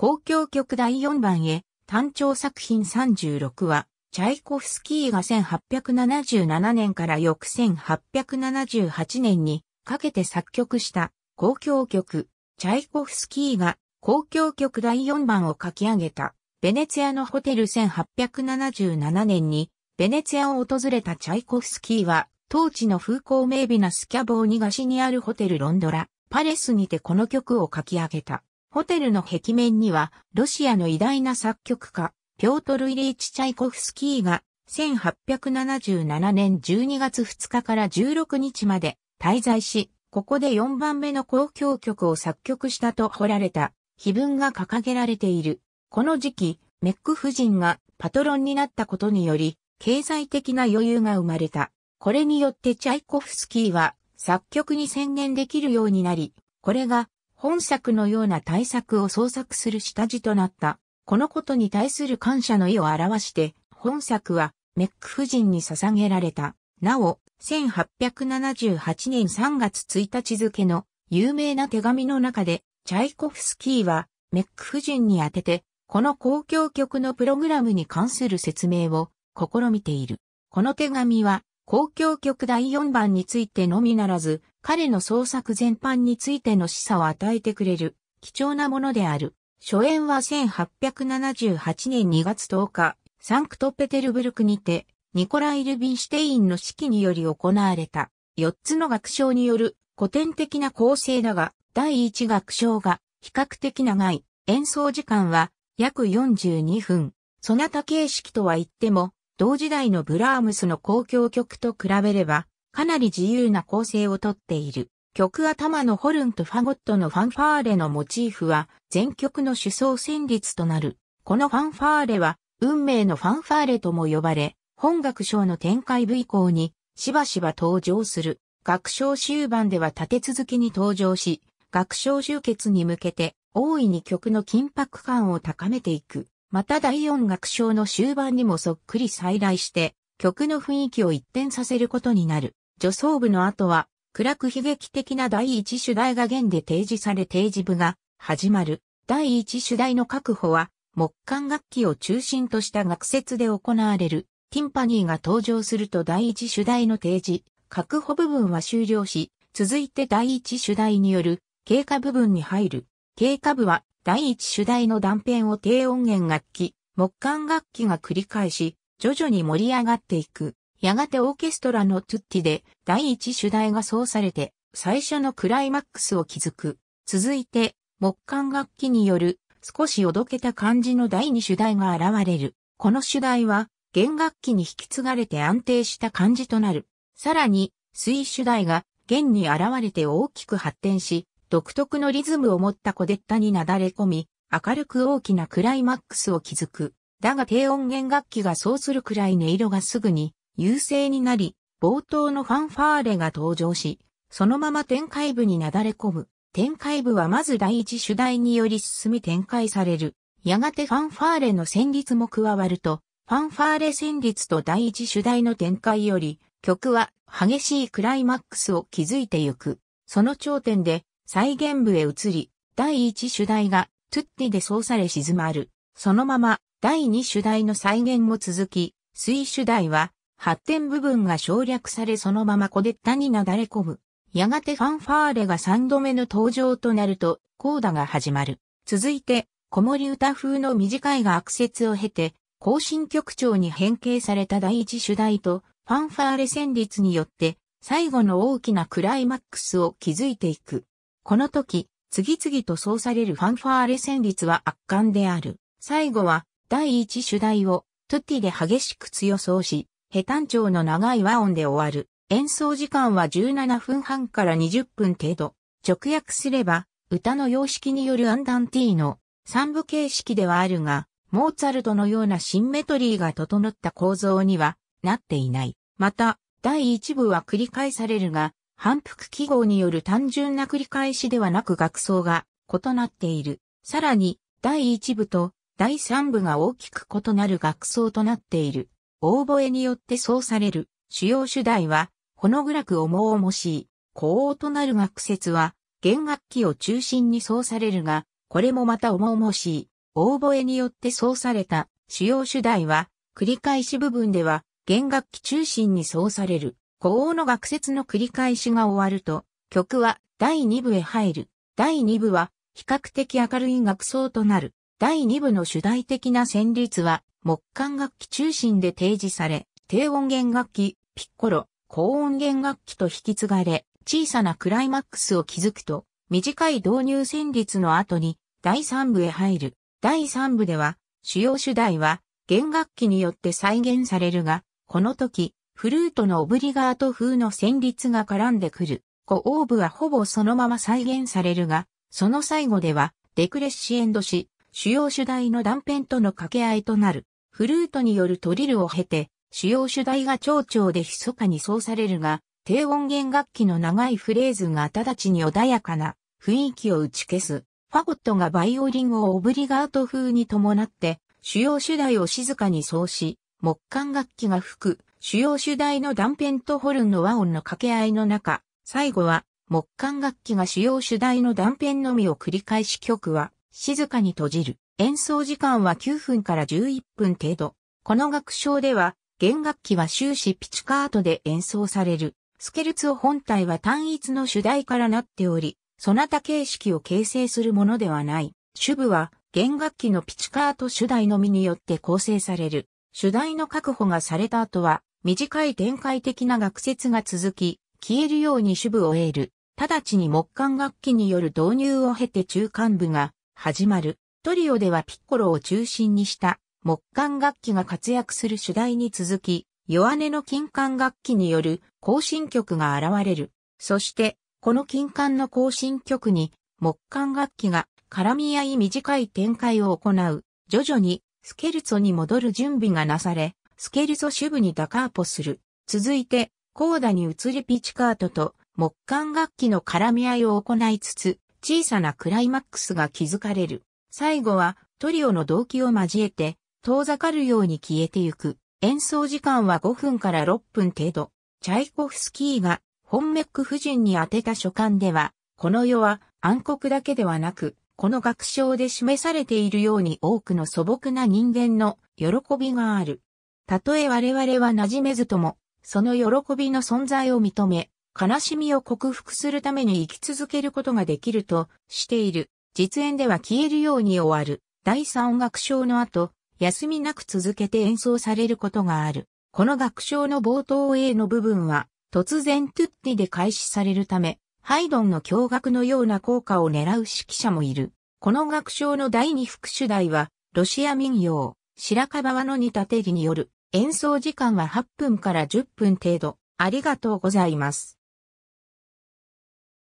公共曲第4番へ、単調作品36は、チャイコフスキーが1877年から翌1878年にかけて作曲した公共曲、チャイコフスキーが公共曲第4番を書き上げた、ベネツィアのホテル1877年に、ベネツィアを訪れたチャイコフスキーは、当地の風光明媚なスキャボーにしにあるホテルロンドラ、パレスにてこの曲を書き上げた。ホテルの壁面には、ロシアの偉大な作曲家、ピョートル・イリーチ・チャイコフスキーが、1877年12月2日から16日まで滞在し、ここで4番目の公共曲を作曲したと彫られた碑文が掲げられている。この時期、メック夫人がパトロンになったことにより、経済的な余裕が生まれた。これによってチャイコフスキーは作曲に専念できるようになり、これが本作のような大作を創作する下地となった。このことに対する感謝の意を表して、本作はメック夫人に捧げられた。なお、1878年3月1日付の有名な手紙の中で、チャイコフスキーはメック夫人に宛てて、この公共曲のプログラムに関する説明を試みている。この手紙は、公共曲第4番についてのみならず、彼の創作全般についての示唆を与えてくれる貴重なものである。初演は1878年2月10日、サンクトペテルブルクにて、ニコライ・ルビンシュテインの指揮により行われた。4つの楽章による古典的な構成だが、第1楽章が比較的長い。演奏時間は約42分。そなた形式とは言っても、同時代のブラームスの公共曲と比べれば、かなり自由な構成をとっている。曲頭のホルンとファゴットのファンファーレのモチーフは全曲の主奏旋律となる。このファンファーレは運命のファンファーレとも呼ばれ、本楽章の展開部以降にしばしば登場する。楽章終盤では立て続きに登場し、楽章終結に向けて大いに曲の緊迫感を高めていく。また第四楽章の終盤にもそっくり再来して曲の雰囲気を一転させることになる。助走部の後は、暗く悲劇的な第一主題が弦で提示され提示部が始まる。第一主題の確保は、木管楽器を中心とした学説で行われる。ティンパニーが登場すると第一主題の提示、確保部分は終了し、続いて第一主題による経過部分に入る。経過部は第一主題の断片を低音源楽器、木管楽器が繰り返し、徐々に盛り上がっていく。やがてオーケストラのトゥッティで第一主題が奏されて最初のクライマックスを築く。続いて木管楽器による少しおどけた感じの第二主題が現れる。この主題は弦楽器に引き継がれて安定した感じとなる。さらに水主題が弦に現れて大きく発展し、独特のリズムを持った小デッタになだれ込み、明るく大きなクライマックスを築く。だが低音源楽器がそうするくらい音色がすぐに優勢になり、冒頭のファンファーレが登場し、そのまま展開部になだれ込む。展開部はまず第一主題により進み展開される。やがてファンファーレの旋律も加わると、ファンファーレ旋律と第一主題の展開より、曲は激しいクライマックスを築いてゆく。その頂点で再現部へ移り、第一主題がトゥッティで操作れ静まる。そのまま第2主題の再現も続き、水主題は発展部分が省略されそのまま小出ったになだれ込む。やがてファンファーレが3度目の登場となると、コーダが始まる。続いて、子守歌風の短いが悪説を経て、更進曲調に変形された第一主題と、ファンファーレ旋律によって、最後の大きなクライマックスを築いていく。この時、次々とそうされるファンファーレ旋律は圧巻である。最後は、第一主題を、トゥッティで激しく強そうし、ヘタン調の長い和音で終わる。演奏時間は17分半から20分程度。直訳すれば、歌の様式によるアンダンティーの三部形式ではあるが、モーツァルトのようなシンメトリーが整った構造にはなっていない。また、第一部は繰り返されるが、反復記号による単純な繰り返しではなく楽奏が異なっている。さらに、第一部と第三部が大きく異なる学奏となっている。オーボエによってそうされる主要主題は、ほのらく重々しい、高音となる学説は、弦楽器を中心にそうされるが、これもまた重々しい、オーボエによってそうされた主要主題は、繰り返し部分では、弦楽器中心にそうされる、高音の学説の繰り返しが終わると、曲は第2部へ入る。第2部は、比較的明るい学奏となる。第2部の主題的な旋律は、木管楽器中心で提示され、低音弦楽器、ピッコロ、高音弦楽器と引き継がれ、小さなクライマックスを築くと、短い導入旋律の後に、第3部へ入る。第3部では、主要主題は、弦楽器によって再現されるが、この時、フルートのオブリガート風の旋律が絡んでくる。5オーブはほぼそのまま再現されるが、その最後では、デクレッシエンドし、主要主題の断片との掛け合いとなる。フルートによるトリルを経て、主要主題が長調で密かに奏されるが、低音弦楽器の長いフレーズが直ちに穏やかな雰囲気を打ち消す。ファゴットがバイオリンをオブリガート風に伴って、主要主題を静かに奏し、木管楽器が吹く、主要主題の断片とホルンの和音の掛け合いの中、最後は木管楽器が主要主題の断片のみを繰り返し曲は、静かに閉じる。演奏時間は9分から11分程度。この楽章では、弦楽器は終始ピチカートで演奏される。スケルツォ本体は単一の主題からなっており、そなた形式を形成するものではない。主部は弦楽器のピチカート主題のみによって構成される。主題の確保がされた後は、短い展開的な学説が続き、消えるように主部を得る。直ちに木管楽器による導入を経て中間部が始まる。トリオではピッコロを中心にした木管楽器が活躍する主題に続き、弱音の金管楽器による行進曲が現れる。そして、この金管の行進曲に木管楽器が絡み合い短い展開を行う。徐々にスケルツォに戻る準備がなされ、スケルツォ主部にダカーポする。続いて、コーダに移りピチカートと木管楽器の絡み合いを行いつつ、小さなクライマックスが築かれる。最後はトリオの動機を交えて遠ざかるように消えてゆく。演奏時間は5分から6分程度。チャイコフスキーが本メック夫人に宛てた書簡では、この世は暗黒だけではなく、この学章で示されているように多くの素朴な人間の喜びがある。たとえ我々は馴染めずとも、その喜びの存在を認め、悲しみを克服するために生き続けることができるとしている。実演では消えるように終わる。第三音楽章の後、休みなく続けて演奏されることがある。この楽章の冒頭 A の部分は、突然トゥッティで開始されるため、ハイドンの驚愕のような効果を狙う指揮者もいる。この楽章の第二副主題は、ロシア民謡、白川の似た手りによる、演奏時間は8分から10分程度。ありがとうございます。